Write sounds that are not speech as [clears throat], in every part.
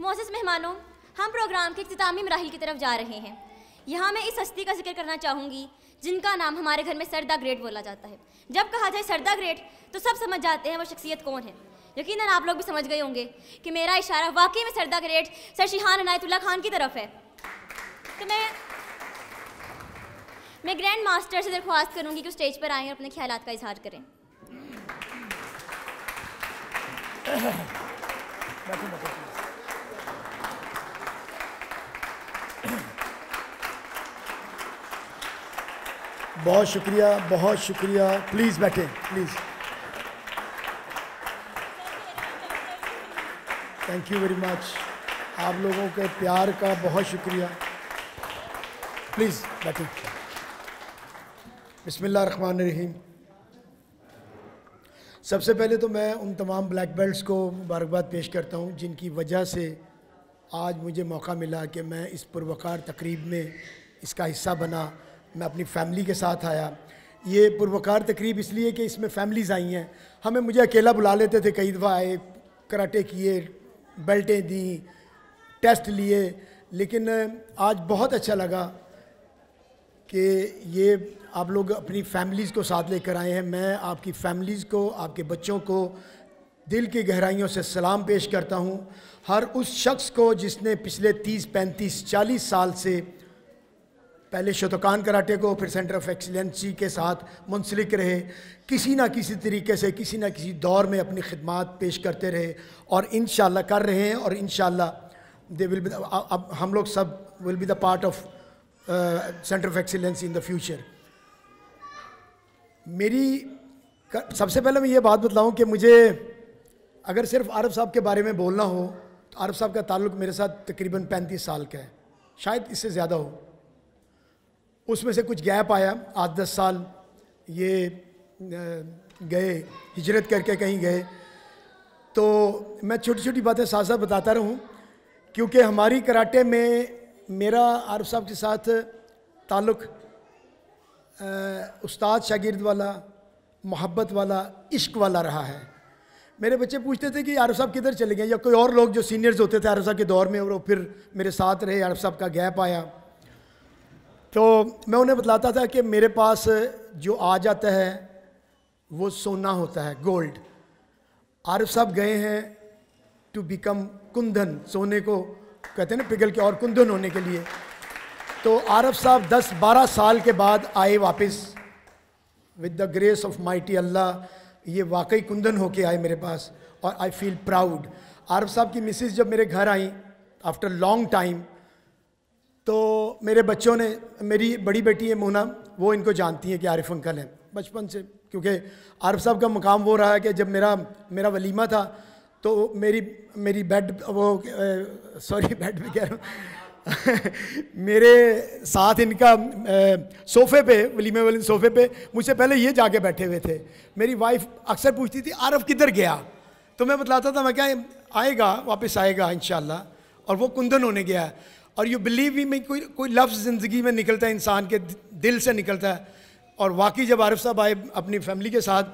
Moses मेहमानों हम programme के इख्तामी मराहल की तरफ जा रहे हैं यहाँ मैं इस हस्ती का जिक्र करना चाहूँगी जिनका नाम हमारे घर में सरदा ग्रेट बोला जाता है जब कहा जाए सरदा ग्रेट तो सब समझ जाते हैं वो शख्सियत कौन है यकीन आप लोग भी समझ गए होंगे कि मेरा इशारा वाकई में सरदा great sir shihan Anayatullah Khan की तरफ है तो मैं मैं ग्रैंड मास्टर से दरख्वास्त करूँगी कि स्टेज पर आएँ और अपने ख्याल का इजहार करें बैठो, बैठो। बहुत शुक्रिया बहुत शुक्रिया प्लीज़ बैठे please thank you very much आप लोगों के प्यार का बहुत शुक्रिया प्लीज़ बैठे बिस्मिल्लाह रहमान रहीम सबसे पहले तो मैं उन तमाम ब्लैक बेल्ट्स को मुबारकबाद पेश करता हूँ जिनकी वजह से आज मुझे मौका मिला कि मैं इस पुरवकार तकरीब में इसका हिस्सा बना मैं अपनी फैमिली के साथ आया ये पुरवकार तकरीब इसलिए कि इसमें फैमिलीज़ आई हैं हमें मुझे अकेला बुला लेते थे कई दफ़ा आए कराटे किए बेल्टें दी टेस्ट लिए लेकिन आज बहुत अच्छा लगा कि ये आप लोग अपनी फैमिलीज़ को साथ लेकर आए हैं मैं आपकी फैमिलीज़ को आपके बच्चों को दिल की गहराइयों से सलाम पेश करता हूँ हर उस शख्स को जिसने पिछले 30, 35, 40 साल से पहले शतकान कराटे को फिर सेंटर ऑफ एक्सीलेंसी के साथ मुंसलिक रहे किसी ना किसी तरीके से किसी ना किसी दौर में अपनी खदमात पेश करते रहे और इन कर रहे हैं और इन दे विल अब हम लोग सब will be the part of centre of excellency in the future मेरी सबसे पहले मैं ये बात बताऊँ कि मुझे अगर सिर्फ आरफ साहब के बारे में बोलना हो तो आरफ साहब का ताल्लुक मेरे साथ तकरीबन पैंतीस साल का है शायद इससे ज़्यादा हो उसमें से कुछ गैप आया आठ दस साल ये गए हिजरत करके कहीं गए तो मैं छोटी छोटी बातें साथ साथ बताता रहूं क्योंकि हमारी कराटे में मेरा आरफ साहब के साथ ताल्लुक़ उस्ताद शागिर्द वाला मोहब्बत वाला इश्क वाला रहा है मेरे बच्चे पूछते थे कि आरफ साहब किधर चले गए या कोई और लोग जो सीनियर्स होते थे आरफ साहब के दौर में और वो फिर मेरे साथ रहे आरफ साहब का गैप आया तो मैं उन्हें बतलाता था कि मेरे पास जो आ जाता है वो सोना होता है गोल्ड आरफ साहब गए हैं टू बिकम कुंदन सोने को कहते हैं ना पिघल के और कुंदन होने के लिए तो आरफ साहब दस बारह साल के बाद आए वापस with the grace of mighty Allah ये वाकई कुंदन होके आए मेरे पास और आई फील प्राउड आरफ साहब की मिसिस जब मेरे घर आई आफ्टर लॉन्ग टाइम तो मेरे बच्चों ने मेरी बड़ी बेटी है मोना वो इनको जानती हैं कि आरिफ अंकल हैं बचपन से क्योंकि आरिफ साहब का मुकाम वो रहा है कि जब मेरा मेरा वलीमा था तो मेरी मेरी बेड वो सॉरी बेड में कह रहा [laughs] मेरे साथ इनका सोफ़े पे वलीमे वाले सोफ़े पे मुझसे पहले ये जाके बैठे हुए थे मेरी वाइफ अक्सर पूछती थी आरफ किधर गया तो मैं बतलाता था मैं क्या आएगा वापस आएगा इन और वो कुंदन होने गया है और यू बिलीव भी में कोई कोई लफ्ज़ ज़िंदगी में निकलता है इंसान के दिल से निकलता है और वाकई जब आरफ साहब आए अपनी फैमिली के साथ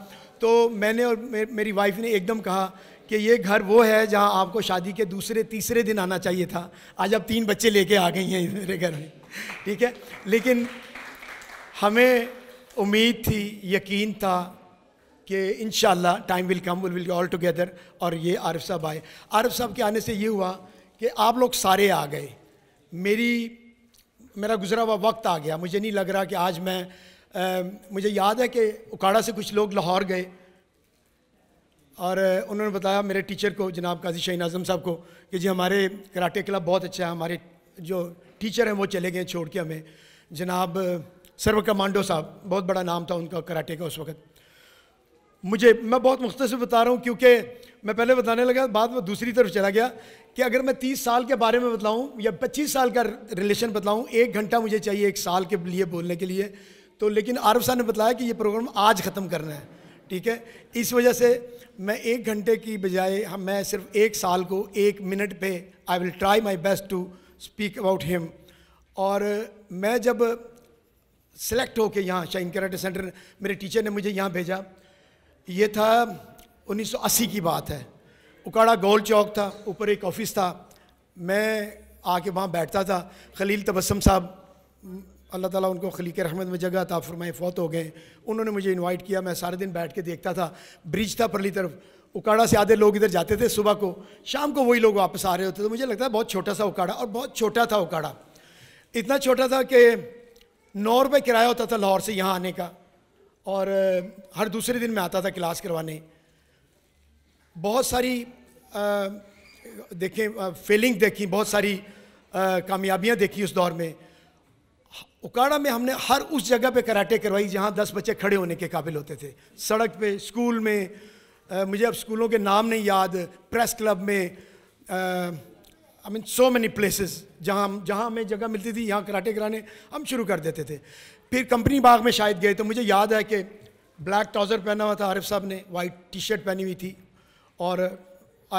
तो मैंने और मे, मेरी वाइफ ने एकदम कहा कि ये घर वो है जहाँ आपको शादी के दूसरे तीसरे दिन आना चाहिए था आज आप तीन बच्चे लेके आ गई हैं मेरे घर में ठीक है लेकिन हमें उम्मीद थी यकीन था कि in time will come will will all together और ये आरफ साहब आए आरफ साहब के आने से ये हुआ कि आप लोग सारे आ गए मेरी मेरा गुजरा हुआ वक्त आ गया मुझे नहीं लग रहा कि आज मैं आ, मुझे याद है कि उकाड़ा से कुछ लोग लाहौर गए और उन्होंने बताया मेरे टीचर को जनाब काजी शहीन आजम साहब को कि जी हमारे कराटे क्लब बहुत अच्छा है हमारे जो टीचर हैं वो चले गए छोड़ के हमें जनाब सर्व कमांडो साहब बहुत बड़ा नाम था उनका कराटे का उस वक्त मुझे मैं बहुत मुख्तर बता रहा हूँ क्योंकि मैं पहले बताने लगा बाद में दूसरी तरफ चला गया कि अगर मैं तीस साल के बारे में बताऊँ या पच्चीस साल का रिलेशन बताऊँ एक घंटा मुझे चाहिए एक साल के लिए बोलने के लिए तो लेकिन आरफ साहब ने बताया कि ये प्रोग्राम आज ख़त्म करना है ठीक है इस वजह से मैं एक घंटे की बजाय मैं सिर्फ एक साल को एक मिनट पे I will try my best to speak about him और मैं जब सेलेक्ट होके यहाँ शाइन कराटे सेंटर मेरे टीचर ने मुझे यहाँ भेजा ये था 1980 की बात है उकाड़ा गोल चौक था ऊपर एक ऑफिस था मैं आके वहाँ बैठता था खलील तबसम साहब अल्लाह ताला उनको खली के रहमत में जगह था फरमाए फौत हो गए उन्होंने मुझे इनवाइट किया मैं सारे दिन बैठ के देखता था ब्रिज था परली तरफ उकाड़ा से आधे लोग इधर जाते थे सुबह को शाम को वही लोग वापस आ रहे होते तो मुझे लगता है बहुत छोटा सा उकाड़ा और बहुत छोटा था उकाड़ा इतना छोटा था कि नौ रुपये किराया होता था लाहौर से यहाँ आने का और हर दूसरे दिन मैं आता था क्लास करवाने बहुत सारी देखें फेलिंग देखी बहुत सारी कामयाबियां देखी उस दौर में उकाड़ा में हमने हर उस जगह पे कराटे करवाई जहां दस बच्चे खड़े होने के काबिल होते थे सड़क पे स्कूल में आ, मुझे अब स्कूलों के नाम नहीं याद प्रेस क्लब में I mean so many places जहां जहां हमें जगह मिलती थी यहाँ कराटे कराने हम शुरू कर देते थे फिर कंपनी बाग में शायद गए तो मुझे याद है कि ब्लैक ट्राउज़र पहना हुआ था आरिफ साहब ने वाइट टी शर्ट पहनी हुई थी और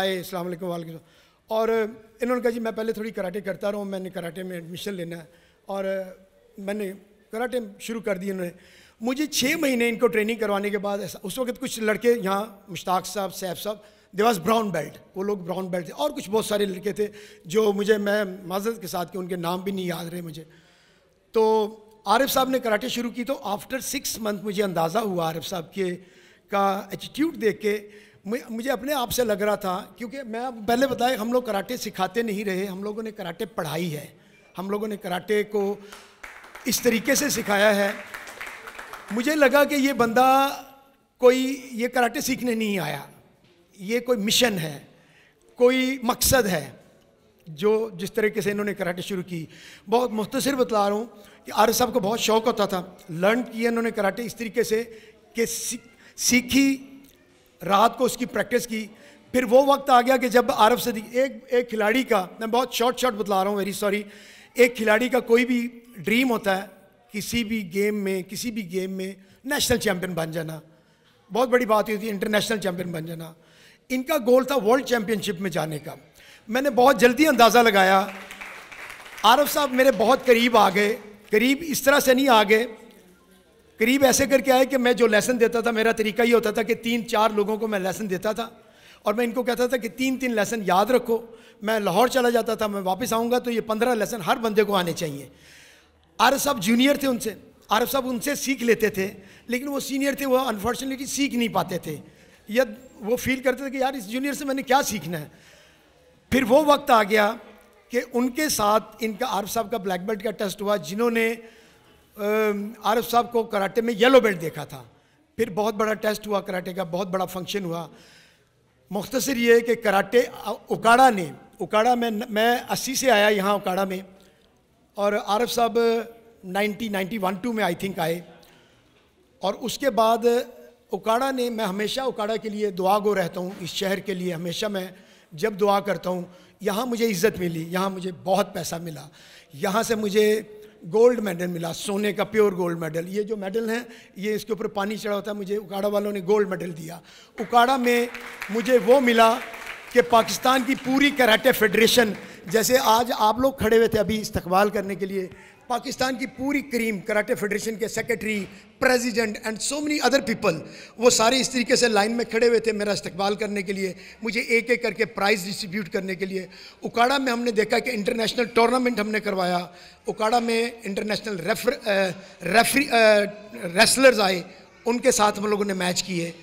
आए इस्लाम वालेकुम और इन्होंने कहा जी मैं पहले थोड़ी कराटे करता रहा हूँ मैंने कराटे में एडमिशन लेना है और मैंने कराटे शुरू कर दिए इन्होंने मुझे छः महीने इनको ट्रेनिंग करवाने के बाद ऐसा उस वक्त कुछ लड़के यहाँ मुश्ताक साहब सैफ साहब देवास ब्राउन बेल्ट वो लोग ब्राउन बेल्ट थे और कुछ बहुत सारे लड़के थे जो मुझे मैं माजत के साथ के उनके नाम भी नहीं याद रहे मुझे तो आरिफ साहब ने कराटे शुरू की तो आफ्टर सिक्स मंथ मुझे अंदाज़ा हुआ आरिफ साहब के का एटीट्यूड देख के मुझे अपने आप से लग रहा था क्योंकि मैं पहले बताए हम लोग कराटे सिखाते नहीं रहे हम लोगों ने कराटे पढ़ाई है हम लोगों ने कराटे को इस तरीके से सिखाया है मुझे लगा कि ये बंदा कोई ये कराटे सीखने नहीं आया ये कोई मिशन है कोई मकसद है जो जिस तरीके से इन्होंने कराटे शुरू की बहुत मुख्तसर बतला रहा हूँ कि आर्य साहब को बहुत शौक होता था लर्न किया इन्होंने कराटे इस तरीके से कि सीखी रात को उसकी प्रैक्टिस की फिर वो वक्त आ गया कि जब आरफ से एक एक खिलाड़ी का मैं बहुत शॉर्ट शॉर्ट बतला रहा हूँ वेरी सॉरी एक खिलाड़ी का कोई भी ड्रीम होता है किसी भी गेम में किसी भी गेम में नेशनल चैम्पियन बन जाना बहुत बड़ी बात होती है इंटरनेशनल चैम्पियन बन जाना इनका गोल था वर्ल्ड चैम्पियनशिप में जाने का मैंने बहुत जल्दी अंदाज़ा लगाया आरफ साहब मेरे बहुत करीब आ गए करीब इस तरह से नहीं आ गए करीब ऐसे करके आए कि मैं जो लेसन देता था मेरा तरीका ये होता था कि तीन चार लोगों को मैं लेसन देता था और मैं इनको कहता था कि तीन तीन लेसन याद रखो मैं लाहौर चला जाता था मैं वापस आऊँगा तो ये पंद्रह लेसन हर बंदे को आने चाहिए आरफ साहब जूनियर थे उनसे आरफ साहब उनसे सीख लेते थे लेकिन वो सीनियर थे वो अनफॉर्चुनेटली सीख नहीं पाते थे या वो फील करते थे कि यार इस जूनियर से मैंने क्या सीखना है फिर वो वक्त आ गया कि उनके साथ इनका आरफ साहब का ब्लैक बेल्ट का टेस्ट हुआ जिन्होंने आरफ साहब को कराटे में येलो बेल्ट देखा था फिर बहुत बड़ा टेस्ट हुआ कराटे का बहुत बड़ा फंक्शन हुआ मुख्तर ये है कि कराटे उकाड़ा ने उकाड़ा में मैं अस्सी से आया यहाँ उकाड़ा में और आरफ साहब नाइन्टी नाइन्टी वन टू में आई थिंक आए और उसके बाद उकाड़ा ने मैं हमेशा उकाड़ा के लिए दुआ गो रहता हूँ इस शहर के लिए हमेशा मैं जब दुआ करता हूँ यहाँ मुझे इज़्ज़त मिली यहाँ मुझे बहुत पैसा मिला यहाँ से मुझे गोल्ड मेडल मिला सोने का प्योर गोल्ड मेडल ये जो मेडल हैं ये इसके ऊपर पानी चढ़ा होता है मुझे उकाड़ा वालों ने गोल्ड मेडल दिया उकाड़ा में मुझे वो मिला कि पाकिस्तान की पूरी कराटे फेडरेशन जैसे आज आप लोग खड़े हुए थे अभी इस्तकबाल करने के लिए पाकिस्तान की पूरी क्रीम कराटे फेडरेशन के secretary president and so many other people वो सारे इस तरीके से लाइन में खड़े हुए थे मेरा इस्तेबाल करने के लिए मुझे एक एक करके प्राइज़ डिस्ट्रीब्यूट करने के लिए उकाड़ा में हमने देखा कि इंटरनेशनल टूर्नामेंट हमने करवाया उकाड़ा में इंटरनेशनल रेफरी रेसलर्स आए उनके साथ हम लोगों ने मैच किए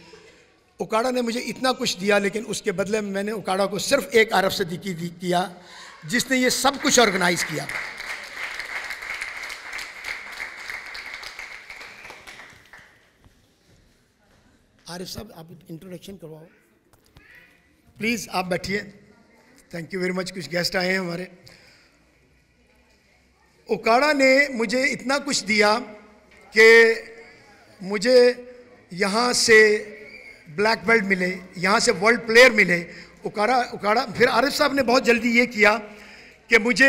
उकाड़ा ने मुझे इतना कुछ दिया लेकिन उसके बदले में मैंने उकाड़ा को सिर्फ एक अरब से दिखी दी किया जिसने ये सब कुछ ऑर्गेनाइज़ किया आरिफ साहब आप इंट्रोडक्शन करवाओ प्लीज़ आप बैठिए थैंक यू वेरी मच कुछ गेस्ट आए हैं हमारे ओकाड़ा ने मुझे इतना कुछ दिया कि मुझे यहाँ से ब्लैक बेल्ट मिले यहाँ से वर्ल्ड प्लेयर मिले उकाड़ा उकाड़ा फिर आरिफ साहब ने बहुत जल्दी ये किया कि मुझे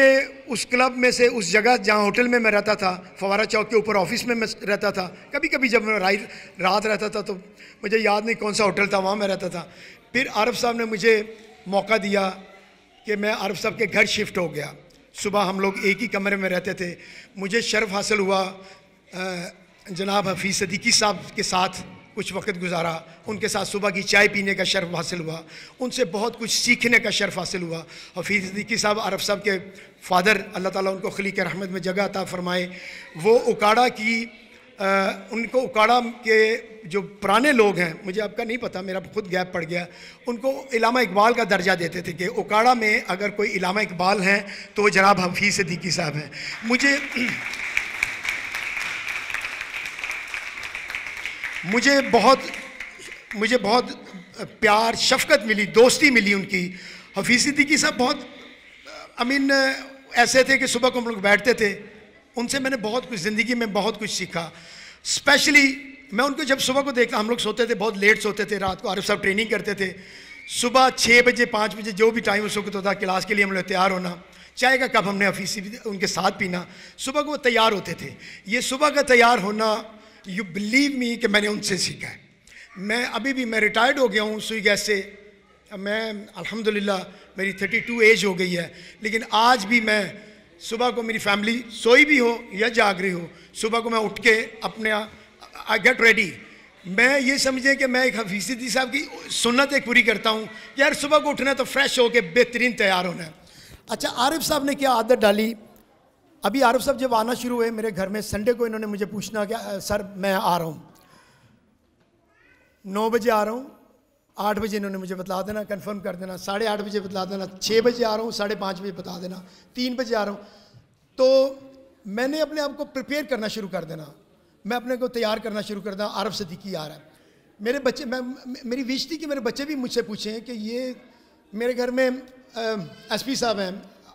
उस क्लब में से उस जगह जहाँ होटल में मैं रहता था फवारा चौक के ऊपर ऑफिस में मैं रहता था कभी कभी जब मैं रात रात रहता था तो मुझे याद नहीं कौन सा होटल था वहाँ मैं रहता था फिर आरफ साहब ने मुझे मौका दिया कि मैं आरफ साहब के घर शिफ्ट हो गया सुबह हम लोग एक ही कमरे में रहते थे मुझे शर्फ हासिल हुआ जनाब हफीज़ सदीकी साहब के साथ कुछ वक्त गुजारा उनके साथ सुबह की चाय पीने का शर्फ हासिल हुआ उनसे बहुत कुछ सीखने का शर्फ हासिल हुआ हफीज़ सदीकी साहब आरफ साहब के फादर अल्लाह ताला उनको खली के रहमत में जगह अता फरमाए वो उकाड़ा की आ, उनको उकाड़ा के जो पुराने लोग हैं मुझे आपका नहीं पता मेरा खुद गैप पड़ गया उनको इलामा इकबाल का दर्जा देते थे कि उकाड़ा में अगर कोई इलामा इकबाल हैं तो जनाब हफीज़ दिकी साहब हैं मुझे मुझे बहुत मुझे बहुत प्यार शफकत मिली दोस्ती मिली उनकी हफीज़ सिद्दीकी साहब बहुत आई मीन ऐसे थे कि सुबह को हम लोग बैठते थे उनसे मैंने बहुत कुछ ज़िंदगी में बहुत कुछ सीखा स्पेशली मैं उनको जब सुबह को देखता हम लोग सोते थे बहुत लेट सोते थे रात को आरफ साहब ट्रेनिंग करते थे सुबह छः बजे पाँच बजे जो भी टाइम उस वक्त होता क्लास के लिए हम लोग तैयार होना चाय का कप हमने हफीसी उनके साथ पीना सुबह को वो तैयार होते थे ये सुबह का तैयार होना यू बिलीव मी कि मैंने उनसे सीखा है मैं अभी भी मैं रिटायर्ड हो गया हूँ सुई गैस से मैं अल्हम्दुलिल्लाह मेरी 32 एज हो गई है लेकिन आज भी मैं सुबह को मेरी फैमिली सोई भी हो या जाग रही हो सुबह को मैं उठ के अपने आई गेट रेडी मैं ये समझें कि मैं एक हफीसदी साहब की सुन्नत एक पूरी करता हूँ यार सुबह को उठना तो फ्रेश हो के बेहतरीन तैयार होना है अच्छा आरिफ साहब ने क्या आदत डाली अभी आरफ साहब जब आना शुरू हुए मेरे घर में संडे को इन्होंने मुझे पूछना क्या सर मैं आ रहा हूँ नौ बजे आ रहा हूँ आठ बजे इन्होंने मुझे बता देना कंफर्म कर देना साढ़े आठ बजे बता देना छः बजे आ रहा हूँ साढ़े पाँच बजे बता देना तीन बजे आ रहा हूँ तो मैंने अपने आप को प्रिपेयर करना शुरू कर देना मैं अपने को तैयार करना शुरू कर देना आरफ सदीकी आ रहा है मेरे बच्चे मैं मेरी विश थी कि मेरे बच्चे भी मुझसे पूछें कि ये मेरे घर में एस साहब हैं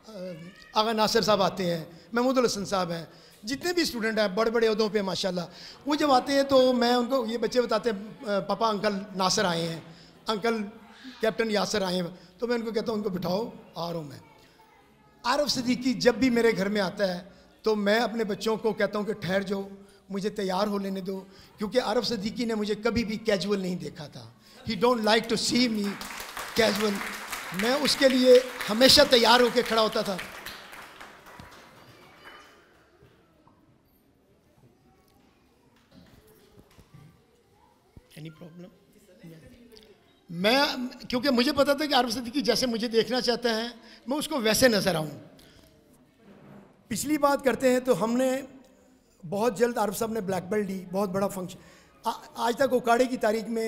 आगा नासिर साहब आते हैं महमूद हसन साहब हैं जितने भी स्टूडेंट हैं बड़े बड़े उहदों पे माशाल्लाह वो जब आते हैं तो मैं उनको ये बच्चे बताते हैं पापा अंकल नासिर आए हैं अंकल कैप्टन यासर आए हैं तो मैं उनको कहता हूँ उनको बिठाओ आ रहा हूँ मैं आरफ सदीकी जब भी मेरे घर में आता है तो मैं अपने बच्चों को कहता हूँ कि ठहर जाओ मुझे तैयार हो लेने दो क्योंकि आरफ सदीकी ने मुझे कभी भी कैजुअल नहीं देखा था he don't like to see me casual मैं उसके लिए हमेशा तैयार होकर खड़ा होता था एनी प्रॉब्लम मैं क्योंकि मुझे पता था कि आरफ सिद्दीकी जैसे मुझे देखना चाहते हैं मैं उसको वैसे नज़र आऊँ पिछली बात करते हैं तो हमने बहुत जल्द आरफ साहब ने ब्लैक बेल्ट ली बहुत बड़ा फंक्शन आज तक ओकाड़े की तारीख में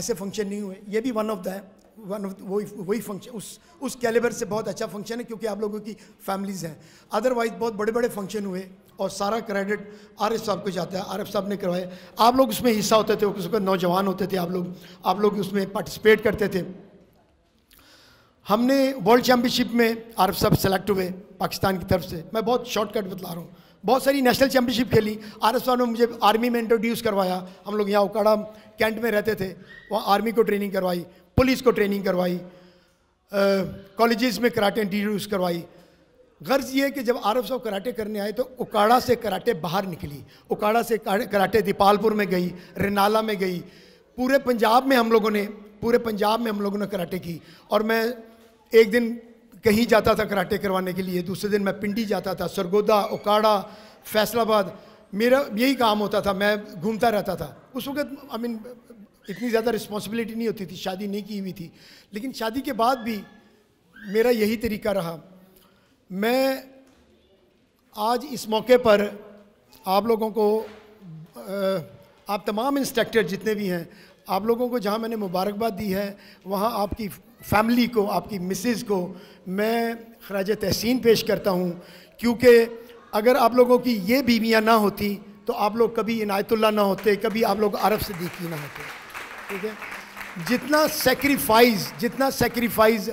ऐसे फंक्शन नहीं हुए ये भी वन ऑफ द है वन वही वही फंक्शन उस उस कैलिबर से बहुत अच्छा फंक्शन है क्योंकि आप लोगों की फैमिलीज़ हैं अदरवाइज बहुत बड़े बड़े फंक्शन हुए और सारा क्रेडिट आर एफ साहब को जाता है आर एफ साहब ने करवाया आप लोग उसमें हिस्सा होते थे उसके नौजवान होते थे आप लोग आप लोग उसमें पार्टिसिपेट करते थे हमने वर्ल्ड चैम्पियनशिप में आर एफ साहब सेलेक्ट हुए पाकिस्तान की तरफ से मैं बहुत शॉर्टकट बतला रहा हूँ बहुत सारी नेशनल चैंपियनशिप खेली आर एफ साहब ने मुझे आर्मी में इंट्रोड्यूस करवाया हम लोग यहाँ ओकाड़ा कैंट में रहते थे वहाँ आर्मी को ट्रेनिंग करवाई पुलिस को ट्रेनिंग करवाई कॉलेजेस में कराटे इंट्रोड्यूस करवाई गर्ज ये कि जब आरफ साहब कराटे करने आए तो उकाड़ा से कराटे बाहर निकली उकाड़ा से कराटे दीपालपुर में गई रेनाला में गई पूरे पंजाब में हम लोगों ने पूरे पंजाब में हम लोगों ने कराटे की और मैं एक दिन कहीं जाता था कराटे करवाने के लिए दूसरे दिन मैं पिंडी जाता था सरगोदा उकाड़ा फैसलाबाद मेरा यही काम होता था मैं घूमता रहता था उस वक्त आई मीन इतनी ज़्यादा रिस्पॉन्सिबिलिटी नहीं होती थी शादी नहीं की हुई थी लेकिन शादी के बाद भी मेरा यही तरीका रहा मैं आज इस मौके पर आप लोगों को आप तमाम इंस्ट्रक्टर जितने भी हैं आप लोगों को जहाँ मैंने मुबारकबाद दी है वहाँ आपकी फैमिली को आपकी मिसेज़ को मैं खराज तहसीन पेश करता हूँ क्योंकि अगर आप लोगों की ये बीवियाँ ना होती तो आप लोग कभी इनायतुल्ला ना होते कभी आप लोग अरब से दीखी ना होते ठीक है जितना सेक्रीफाइस जितना सेक्रीफाइस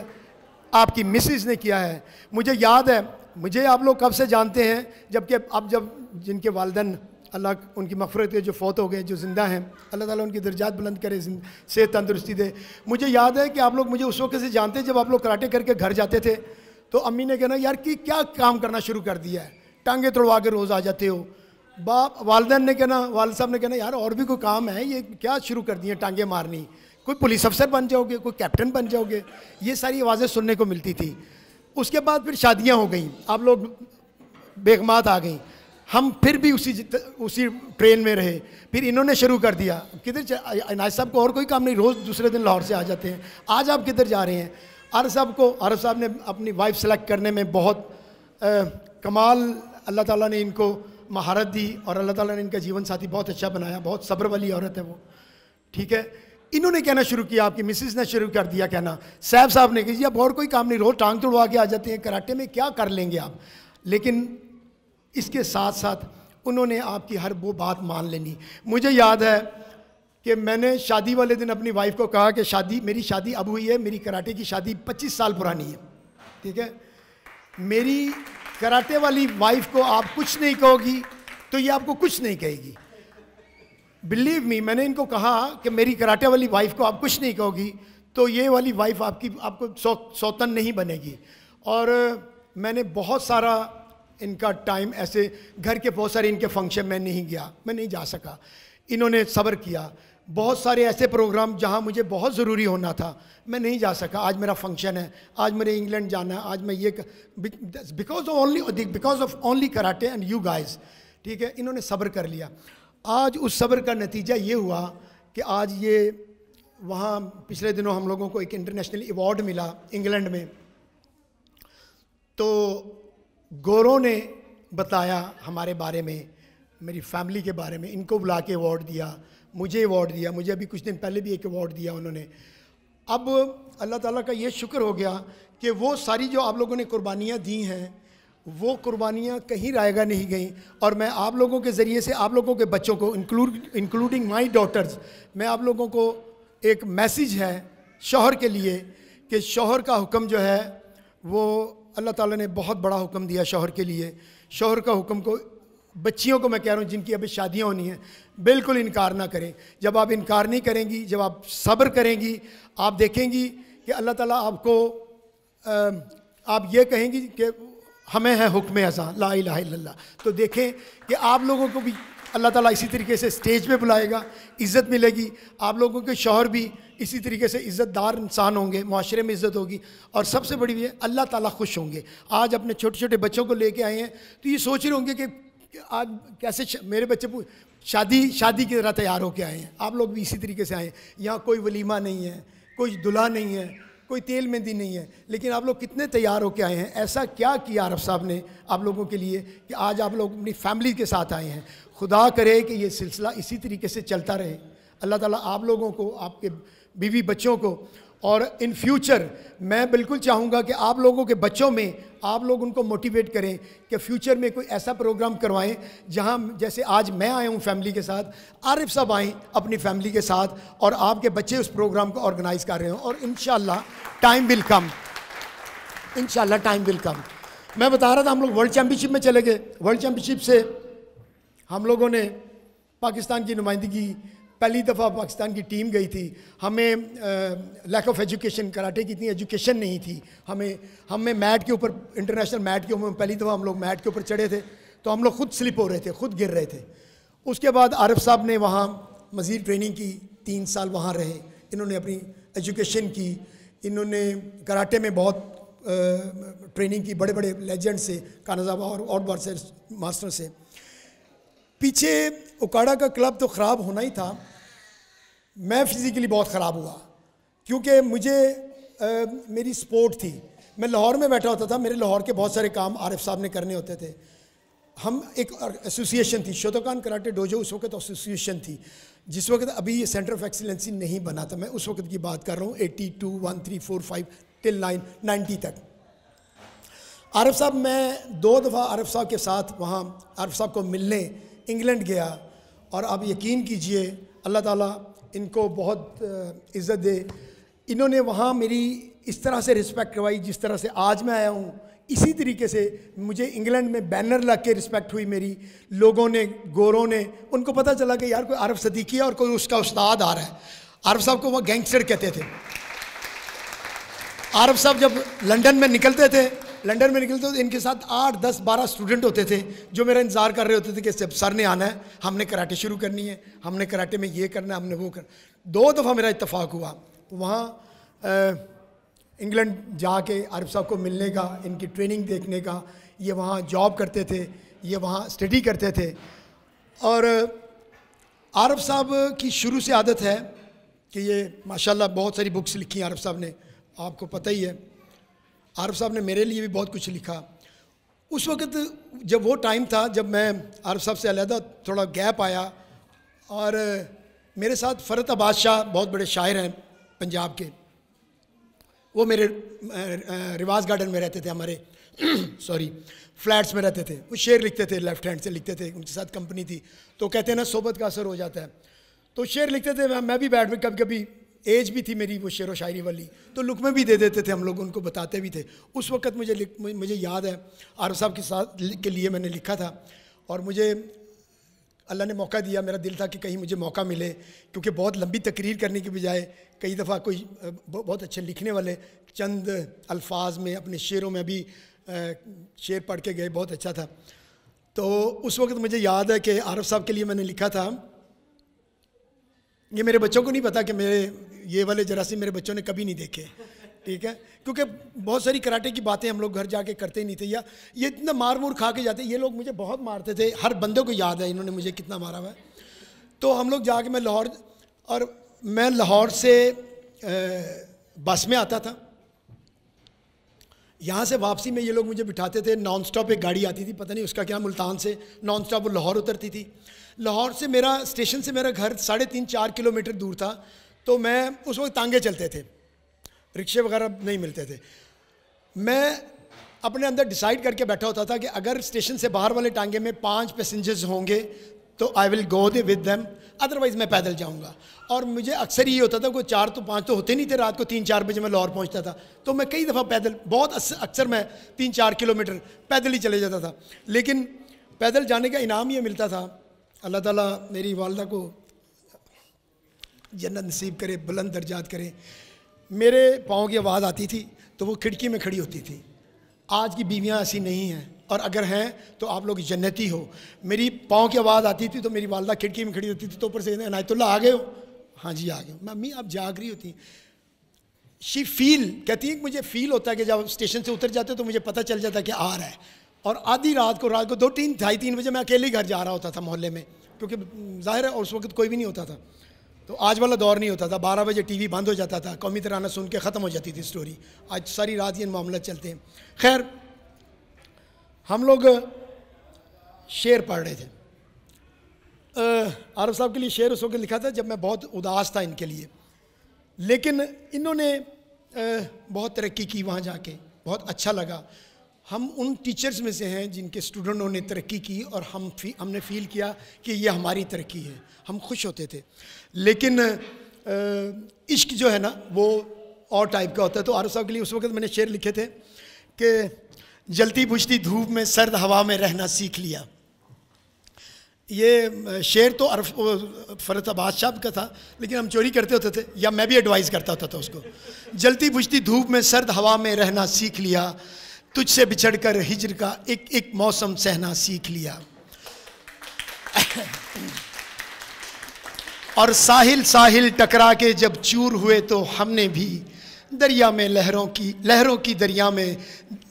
आपकी मिसिस ने किया है मुझे याद है मुझे आप लोग कब से जानते हैं जबकि अब जब जिनके वालदन अल्लाह उनकी मफरत के जो फौत हो गए जो ज़िंदा हैं अल्लाह ताला उनकी दर्जात बुलंद करे सेहत तंदुरुस्ती दे मुझे याद है कि आप लोग मुझे उस वक्त से जानते जब आप लोग कराटे करके घर जाते थे तो अम्मी ने कहना यार कि क्या काम करना शुरू कर दिया है टांगे तोड़वा के रोज़ आ जाते हो बाप वालदेन ने कहना वाल साहब ने कहना यार और भी कोई काम है ये क्या शुरू कर दिए टांगे मारनी कोई पुलिस अफसर बन जाओगे कोई कैप्टन बन जाओगे ये सारी आवाज़ें सुनने को मिलती थी उसके बाद फिर शादियां हो गई आप लोग बेगमात आ गई हम फिर भी उसी उसी ट्रेन में रहे फिर इन्होंने शुरू कर दिया किधर अनाज साहब को और कोई काम नहीं रोज़ दूसरे दिन लाहौर से आ जाते हैं आज आप किधर जा रहे हैं आरफ साहब को आरफ साहब ने अपनी वाइफ सेलेक्ट करने में बहुत आ, कमाल अल्लाह ताला ने इनको महारत दी और अल्लाह ताला ने इनका जीवन साथी बहुत अच्छा बनाया बहुत सब्र वाली औरत है वो ठीक है इन्होंने कहना शुरू किया आपकी मिसिस ने शुरू कर दिया कहना सैफ साहब ने कहा अब और कोई काम नहीं रोज़ टांग तोड़वा के आ जाते हैं कराटे में क्या कर लेंगे आप लेकिन इसके साथ साथ उन्होंने आपकी हर वो बात मान लेनी मुझे याद है कि मैंने शादी वाले दिन अपनी वाइफ को कहा कि शादी मेरी शादी अब हुई है मेरी कराटे की शादी 25 साल पुरानी है ठीक है मेरी कराटे वाली वाइफ को आप कुछ नहीं कहोगी तो ये आपको कुछ नहीं कहेगी बिलीव मी मैंने इनको कहा कि मेरी कराटे वाली वाइफ को आप कुछ नहीं कहोगी तो ये वाली वाइफ आपकी आपको सौ सौतन नहीं बनेगी और मैंने बहुत सारा इनका टाइम ऐसे घर के बहुत सारे इनके फंक्शन में नहीं गया मैं नहीं जा सका इन्होंने सब्र किया बहुत सारे ऐसे प्रोग्राम जहाँ मुझे बहुत ज़रूरी होना था मैं नहीं जा सका आज मेरा फंक्शन है आज मेरे इंग्लैंड जाना है आज मैं ये because of only because of only karate and you guys ठीक है इन्होंने सब्र कर लिया आज उस सब्र का नतीजा ये हुआ कि आज ये वहाँ पिछले दिनों हम लोगों को एक इंटरनेशनल अवार्ड मिला इंग्लैंड में तो गोरों ने बताया हमारे बारे में मेरी फैमिली के बारे में इनको बुला के अवार्ड दिया मुझे अवार्ड दिया मुझे अभी कुछ दिन पहले भी एक अवार्ड दिया उन्होंने अब अल्लाह ताला का ये शुक्र हो गया कि वो सारी जो आप लोगों ने कुर्बानियाँ दी हैं वो कुर्बानियाँ कहीं रायगा नहीं गई और मैं आप लोगों के ज़रिए से आप लोगों के बच्चों को इंक्लूड इंक्लूडिंग माई डॉटर्स मैं आप लोगों को एक मैसेज है शोहर के लिए कि शोहर का हुक्म जो है वो अल्लाह ताला ने बहुत बड़ा हुक्म दिया शोहर के लिए शोहर का हुक्म को बच्चियों को मैं कह रहा हूँ जिनकी अभी शादियाँ होनी हैं बिल्कुल इनकार ना करें जब आप इनकार नहीं करेंगी जब आप सब्र करेंगी आप देखेंगी कि अल्लाह ताला आपको आप ये कहेंगी कि हमें है हुक्म अज़ा ला इला तो देखें कि आप लोगों को भी अल्लाह ताला इसी तरीके से स्टेज पे बुलाएगा इज़्ज़त मिलेगी आप लोगों के शोहर भी इसी तरीके से इज़्ज़तदार इंसान होंगे माशरे में इज़्ज़त होगी और सबसे बड़ी ये अल्लाह ताला खुश होंगे आज अपने छोटे छोटे बच्चों को लेके आए हैं तो ये सोच रहे होंगे कि आज कैसे मेरे बच्चे शादी शादी की तरह तैयार होके आए हैं आप लोग भी इसी तरीके से आए हैं यहाँ कोई वलीमा नहीं है कोई दुल्हा नहीं है कोई तेल मेहंदी नहीं है लेकिन आप लोग कितने तैयार होके आए हैं ऐसा क्या किया आरफ साहब ने आप लोगों के लिए कि आज आप लोग अपनी फैमिली के साथ आए हैं खुदा करे कि ये सिलसिला इसी तरीके से चलता रहे अल्लाह ताला आप लोगों को आपके बीवी बच्चों को और इन फ्यूचर मैं बिल्कुल चाहूँगा कि आप लोगों के बच्चों में आप लोग उनको मोटिवेट करें कि फ्यूचर में कोई ऐसा प्रोग्राम करवाएं जहां जैसे आज मैं आया हूं फैमिली के साथ आरिफ साहब आएँ अपनी फैमिली के साथ और आपके बच्चे उस प्रोग्राम को ऑर्गेनाइज कर रहे हो और in time will come in time will come मैं बता रहा था हम लोग वर्ल्ड चैम्पियनशिप में चले गए वर्ल्ड चैम्पियनशिप से हम लोगों ने पाकिस्तान की नुमाइंदगी पहली दफ़ा पाकिस्तान की टीम गई थी हमें लैक ऑफ एजुकेशन कराटे की इतनी एजुकेशन नहीं थी हमें हमें मैट के ऊपर इंटरनेशनल मैट के ऊपर पहली दफ़ा हम लोग मैट के ऊपर चढ़े थे तो हम लोग खुद स्लिप हो रहे थे खुद गिर रहे थे उसके बाद आरफ साहब ने वहाँ मज़ीद ट्रेनिंग की तीन साल वहाँ रहे इन्होंने अपनी एजुकेशन की इन्होंने कराटे में बहुत ट्रेनिंग की बड़े बड़े लेजेंड से काना और और बार से मास्टर से पीछे ओकाड़ा का क्लब तो ख़राब होना ही था मैं फिज़िकली बहुत ख़राब हुआ क्योंकि मुझे आ, मेरी स्पोर्ट थी मैं लाहौर में बैठा होता था मेरे लाहौर के बहुत सारे काम आरिफ साहब ने करने होते थे हम एक एसोसिएशन थी शोतोकान कराटे डोजो उस वक्त एसोसिएशन थी जिस वक्त अभी ये सेंटर ऑफ एक्सीलेंसी नहीं बना था मैं उस वक्त की बात कर रहा हूँ eighty two one three four five till nine ninety तक आरफ साहब मैं दो दफ़ा आरफ साहब के साथ वहाँ आरफ साहब को मिलने इंग्लैंड गया और आप यकीन कीजिए अल्लाह ताला इनको बहुत इज़्ज़त दे इन्होंने वहाँ मेरी इस तरह से रिस्पेक्ट करवाई जिस तरह से आज मैं आया हूँ इसी तरीके से मुझे इंग्लैंड में बैनर लग के रिस्पेक्ट हुई मेरी लोगों ने गोरों ने उनको पता चला कि यार कोई आरफ सदीकी है और कोई उसका उस्ताद आ रहा है आरफ साहब को वह गैंगस्टर कहते थे आरफ साहब जब लंदन में निकलते थे लंदन में निकलते तो इनके साथ आठ दस बारह स्टूडेंट होते थे जो मेरा इंतज़ार कर रहे होते थे कि जब सर ने आना है हमने कराटे शुरू करनी है हमने कराटे में ये करना है हमने वो करना दो दफ़ा मेरा इतफाक़ हुआ वहाँ इंग्लैंड जाके आरिफ साहब को मिलने का इनकी ट्रेनिंग देखने का ये वहाँ जॉब करते थे ये वहाँ स्टडी करते थे और आरफ साहब की शुरू से आदत है कि ये माशाल्लाह बहुत सारी बुक्स लिखी हैं आरफ साहब ने आपको पता ही है आरफ साहब ने मेरे लिए भी बहुत कुछ लिखा उस वक्त जब वो टाइम था जब मैं आरफ साहब से अलहदा थोड़ा गैप आया और मेरे साथ फ़रत बादशाह बहुत बड़े शायर हैं पंजाब के वो मेरे रिवाज गार्डन में रहते थे हमारे सॉरी [clears throat] फ्लैट्स में रहते थे वो शेर लिखते थे लेफ्ट हैंड से लिखते थे उनके साथ कंपनी थी तो कहते हैं ना सोबत का असर हो जाता है तो शेर लिखते थे मैं, मैं भी बैठ में कभी कभी एज भी थी मेरी वो शेर व शायरी वाली तो लुक में भी दे देते थे हम लोग उनको बताते भी थे उस वक्त मुझे मुझे याद है आरफ साहब के साथ के लिए मैंने लिखा था और मुझे अल्लाह ने मौका दिया मेरा दिल था कि कहीं मुझे मौका मिले क्योंकि बहुत लंबी तकरीर करने के बजाय कई दफ़ा कोई बहुत अच्छे लिखने वाले चंद अल्फाज में अपने शेरों में भी शेर पढ़ के गए बहुत अच्छा था तो उस वक्त मुझे याद है कि आरफ साहब के लिए मैंने लिखा था ये मेरे बच्चों को नहीं पता कि मेरे ये वाले जरासीम मेरे बच्चों ने कभी नहीं देखे ठीक है क्योंकि बहुत सारी कराटे की बातें हम लोग घर जाके करते ही नहीं थे या ये इतना मार मूर खा के जाते ये लोग मुझे बहुत मारते थे हर बंदे को याद है इन्होंने मुझे कितना मारा हुआ तो हम लोग जाके मैं लाहौर और मैं लाहौर से बस में आता था यहाँ से वापसी में ये लोग मुझे बिठाते थे नॉन स्टॉप एक गाड़ी आती थी पता नहीं उसका क्या मुल्तान से नॉन स्टॉप वो लाहौर उतरती थी लाहौर से मेरा स्टेशन से मेरा घर साढ़े तीन चार किलोमीटर दूर था तो मैं उस वक्त तांगे चलते थे रिक्शे वगैरह नहीं मिलते थे मैं अपने अंदर डिसाइड करके बैठा होता था कि अगर स्टेशन से बाहर वाले टांगे में पाँच पैसेंजर्स होंगे तो I will go there with them otherwise मैं पैदल जाऊँगा और मुझे अक्सर ये होता था कोई चार तो पाँच तो होते नहीं थे रात को तीन चार बजे मैं लाहौर पहुँचता था तो मैं कई दफ़ा पैदल बहुत अक्सर मैं तीन चार किलोमीटर पैदल ही चले जाता था लेकिन पैदल जाने का इनाम ये मिलता था अल्लाह ताला मेरी वालदा को जन्नत नसीब करे बुलंद दर्जात करे मेरे पाँव की आवाज़ आती थी तो वो खिड़की में खड़ी होती थी आज की बीवियाँ ऐसी नहीं हैं और अगर हैं तो आप लोग जन्नती हो मेरी पाँव की आवाज़ आती थी तो मेरी वालदा खिड़की में खड़ी होती थी तो ऊपर से अनायतुल्ला आ गए हो हाँ जी आ गए हो मम्मी आप जाग रही होती शी फील कहती हैं मुझे फील होता है कि जब स्टेशन से उतर जाते तो मुझे पता चल जाता कि आ रहा है और आधी रात को रात को दो तीन ढाई तीन बजे मैं अकेले घर जा रहा होता था मोहल्ले में क्योंकि जाहिर है और उस वक्त कोई भी नहीं होता था तो आज वाला दौर नहीं होता था बारह बजे वी बंद हो जाता था कौमी तराना सुन के ख़त्म हो जाती थी स्टोरी आज सारी रात ये मामला चलते हैं खैर हम लोग शेर पढ़ रहे थे आरफ साहब के लिए शेर उस वक्त लिखा था जब मैं बहुत उदास था इनके लिए लेकिन इन्होंने बहुत तरक्की की वहाँ जाके बहुत अच्छा लगा हम उन टीचर्स में से हैं जिनके स्टूडेंटों ने तरक्की की और हम फी, हमने फील किया कि ये हमारी तरक्की है हम खुश होते थे लेकिन इश्क जो है ना वो और टाइप का होता है तो आरफ साहब के लिए उस वक्त मैंने शेर लिखे थे कि जलती बुझती धूप में सर्द हवा में रहना सीख लिया ये शेर तो अरफ फरत अब्बास का था लेकिन हम चोरी करते होते थे या मैं भी एडवाइस करता होता था उसको जलती बुझती धूप में सर्द हवा में रहना सीख लिया तुझसे बिछड़ कर हिजर का एक एक मौसम सहना सीख लिया और साहिल साहिल टकरा के जब चूर हुए तो हमने भी दरिया में लहरों की लहरों की दरिया में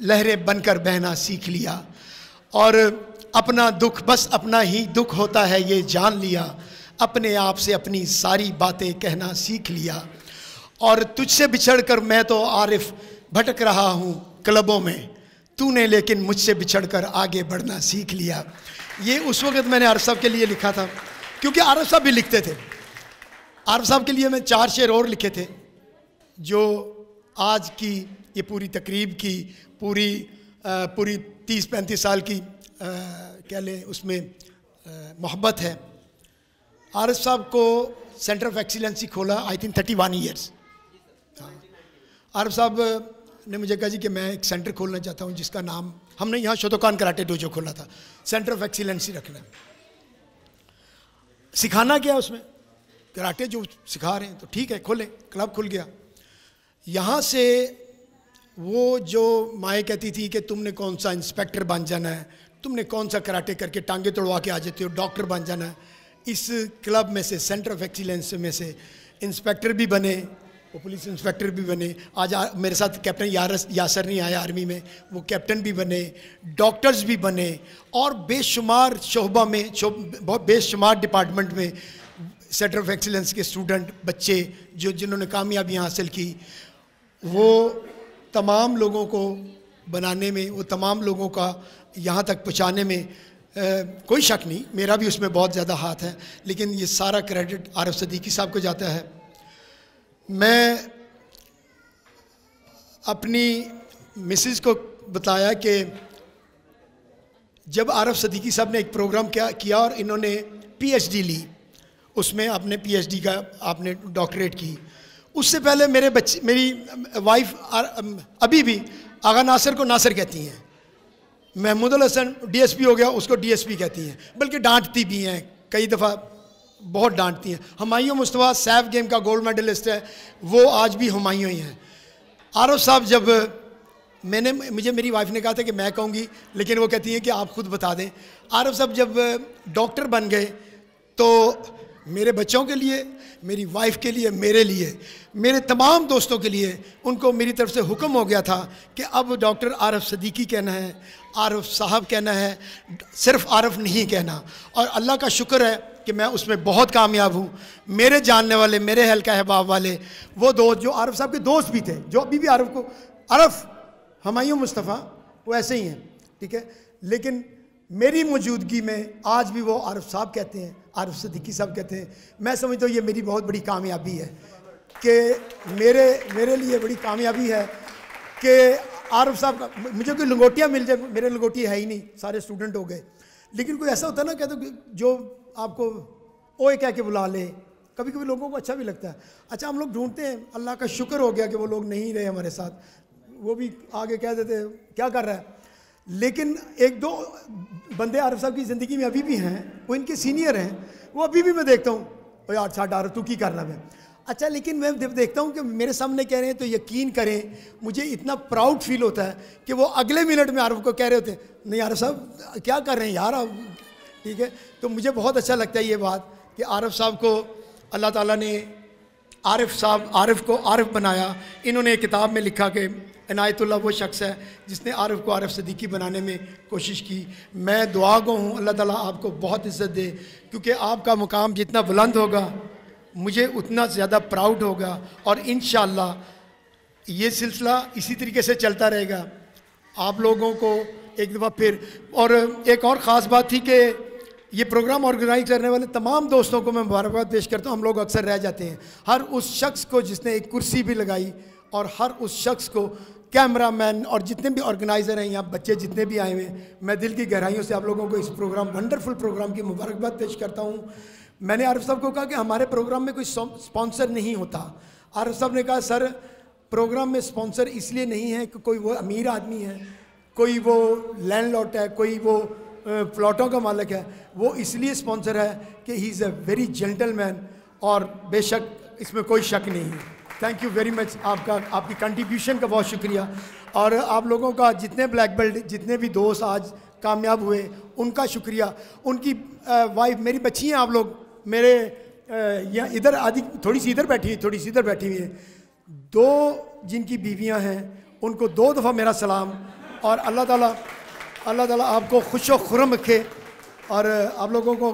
लहरें बनकर बहना सीख लिया और अपना दुख बस अपना ही दुख होता है ये जान लिया अपने आप से अपनी सारी बातें कहना सीख लिया और तुझसे बिछड़ कर मैं तो आरिफ भटक रहा हूँ क्लबों में तूने लेकिन मुझसे बिछड़ कर आगे बढ़ना सीख लिया ये उस वक्त मैंने आरफ साहब के लिए लिखा था क्योंकि आरफ साहब भी लिखते थे आरफ साहब के लिए मैं चार शेर और लिखे थे जो आज की ये पूरी तकरीब की पूरी आ, पूरी तीस पैंतीस साल की कह लें उसमें मोहब्बत है आरिफ साहब को सेंटर ऑफ एक्सीलेंसी खोला I think thirty one years हाँ साहब ने मुझे कहा जी कि मैं एक सेंटर खोलना चाहता हूँ जिसका नाम हमने यहाँ शोतोकान कराटे डोजो खोला था सेंटर ऑफ एक्सीलेंसी रखना सिखाना क्या है उसमें कराटे जो सिखा रहे हैं तो ठीक है खोलें क्लब खुल गया यहाँ से वो जो माए कहती थी कि तुमने कौन सा इंस्पेक्टर बन जाना है तुमने कौन सा कराटे करके टांगे तोड़वा के आ जाते हो डॉक्टर बन जाना है इस क्लब में से सेंटर ऑफ एक्सीलेंस में से इंस्पेक्टर भी बने वो पुलिस इंस्पेक्टर भी बने आज आ, मेरे साथ कैप्टन यारस यासर नहीं आया आर्मी में वो कैप्टन भी बने डॉक्टर्स भी बने और बेशुमार शोबा में बहुत बेशुमार डिपार्टमेंट में सेंटर ऑफ एक्सीलेंस के स्टूडेंट बच्चे जो जिन्होंने कामयाबियाँ हासिल की वो तमाम लोगों को बनाने में वो तमाम लोगों का यहाँ तक पहुँचाने में आ, कोई शक नहीं मेरा भी उसमें बहुत ज़्यादा हाथ है लेकिन ये सारा क्रेडिट आरफ सदीकी साहब को जाता है मैं अपनी मिसिस को बताया कि जब आरफ सदीकी साहब ने एक प्रोग्राम क्या किया और इन्होंने पीएचडी ली उसमें आपने पीएचडी का आपने डॉक्टरेट की उससे पहले मेरे बच्चे मेरी वाइफ अभी भी आगा नासिर को नासिर कहती हैं महमूद हसन डीएसपी हो गया उसको डीएसपी कहती हैं बल्कि डांटती भी हैं कई दफ़ा बहुत डांटती हैं हमायों मुस्तफ़ा सैफ गेम का गोल्ड मेडलिस्ट है वो आज भी हमायों ही हैं आरफ साहब जब मैंने मुझे मेरी वाइफ ने कहा था कि मैं कहूँगी लेकिन वो कहती हैं कि आप खुद बता दें आरफ साहब जब डॉक्टर बन गए तो मेरे बच्चों के लिए मेरी वाइफ के लिए मेरे लिए मेरे तमाम दोस्तों के लिए उनको मेरी तरफ से हुक्म हो गया था कि अब डॉक्टर आरफ सदीकी कहना है आरफ साहब कहना है सिर्फ आरफ नहीं कहना और अल्लाह का शुक्र है कि मैं उसमें बहुत कामयाब हूँ मेरे जानने वाले मेरे हल्का अहबाब वाले वो दोस्त जो आरफ साहब के दोस्त भी थे जो अभी भी आरफ को आरफ हमायूँ मुस्तफ़ा वो ऐसे ही हैं ठीक है लेकिन मेरी मौजूदगी में आज भी वो आरफ साहब कहते हैं आरफ सदीकी साहब कहते हैं मैं समझता हूँ ये मेरी बहुत बड़ी कामयाबी है कि मेरे मेरे लिए बड़ी कामयाबी है कि आरफ साहब का मुझे कोई लंगोटियाँ मिल जाए मेरे लंगोटियाँ है ही नहीं सारे स्टूडेंट हो गए लेकिन कोई ऐसा होता ना कहते तो जो आपको ओए कह के बुला ले कभी कभी लोगों को अच्छा भी लगता है अच्छा हम लोग ढूंढते हैं अल्लाह का शुक्र हो गया कि वो लोग नहीं रहे हमारे साथ वो भी आगे कह देते क्या कर रहा है लेकिन एक दो बंदे आरफ साहब की ज़िंदगी में अभी भी हैं वो इनके सीनियर हैं वो अभी भी मैं देखता हूँ यार साठ आरफ तू की करना मैं अच्छा लेकिन मैं देखता हूँ कि मेरे सामने कह रहे हैं तो यकीन करें मुझे इतना प्राउड फील होता है कि वो अगले मिनट में आरफ को कह रहे होते नहीं आरफ साहब क्या कर रहे हैं यार आप ठीक है तो मुझे बहुत अच्छा लगता है ये बात कि आरफ साहब को अल्लाह ताला ने आरफ साहब आरफ को आरफ बनाया इन्होंने किताब में लिखा कि इनायतुल्ला वो शख्स है जिसने आरफ को आरफ सदीकी बनाने में कोशिश की मैं दुआ गो हूँ अल्लाह ताला आपको बहुत इज़्ज़त दे क्योंकि आपका मुकाम जितना बुलंद होगा मुझे उतना ज़्यादा प्राउड होगा और इन ये सिलसिला इसी तरीके से चलता रहेगा आप लोगों को एक दफ़ा फिर और एक और ख़ास बात थी कि ये प्रोग्राम ऑर्गेनाइज करने वाले तमाम दोस्तों को मैं मुबारकबाद पेश करता हूँ हम लोग अक्सर रह जाते हैं हर उस शख्स को जिसने एक कुर्सी भी लगाई और हर उस शख्स को कैमरा मैन और जितने भी ऑर्गेनाइज़र हैं यहाँ बच्चे जितने भी आए हुए हैं मैं दिल की गहराइयों से आप लोगों को इस प्रोग्राम वंडरफुल प्रोग्राम की मुबारकबाद पेश करता हूँ मैंने आरफ साहब को कहा कि हमारे प्रोग्राम में कोई स्पॉन्सर नहीं होता आरफ साहब ने कहा सर प्रोग्राम में स्पॉन्सर इसलिए नहीं है कि कोई वो अमीर आदमी है कोई वो लॉट है कोई वो प्लॉटों का मालिक है वो इसलिए स्पॉन्सर है कि he is a very gentleman और बेशक इसमें कोई शक नहीं है थैंक यू वेरी मच आपका आपकी कंट्रीब्यूशन का बहुत शुक्रिया और आप लोगों का जितने ब्लैक बेल्ट जितने भी दोस्त आज कामयाब हुए उनका शुक्रिया उनकी वाइफ मेरी बच्ची हैं आप लोग मेरे यहाँ इधर आदि थोड़ी सी इधर बैठी हुई थोड़ी सी इधर बैठी हुई है दो जिनकी बीवियाँ हैं उनको दो दफ़ा मेरा सलाम और अल्लाह ताला अल्लाह ताला आपको खुश व खुरम रखे और आप लोगों को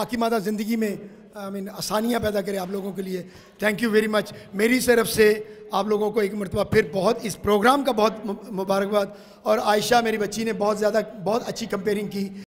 बाकी मादा ज़िंदगी में आई मीन आसानियाँ पैदा करे आप लोगों के लिए थैंक यू वेरी मच मेरी तरफ से आप लोगों को एक मरतबा फिर बहुत इस प्रोग्राम का बहुत मुबारकबाद और आयशा मेरी बच्ची ने बहुत ज़्यादा बहुत अच्छी कंपेयरिंग की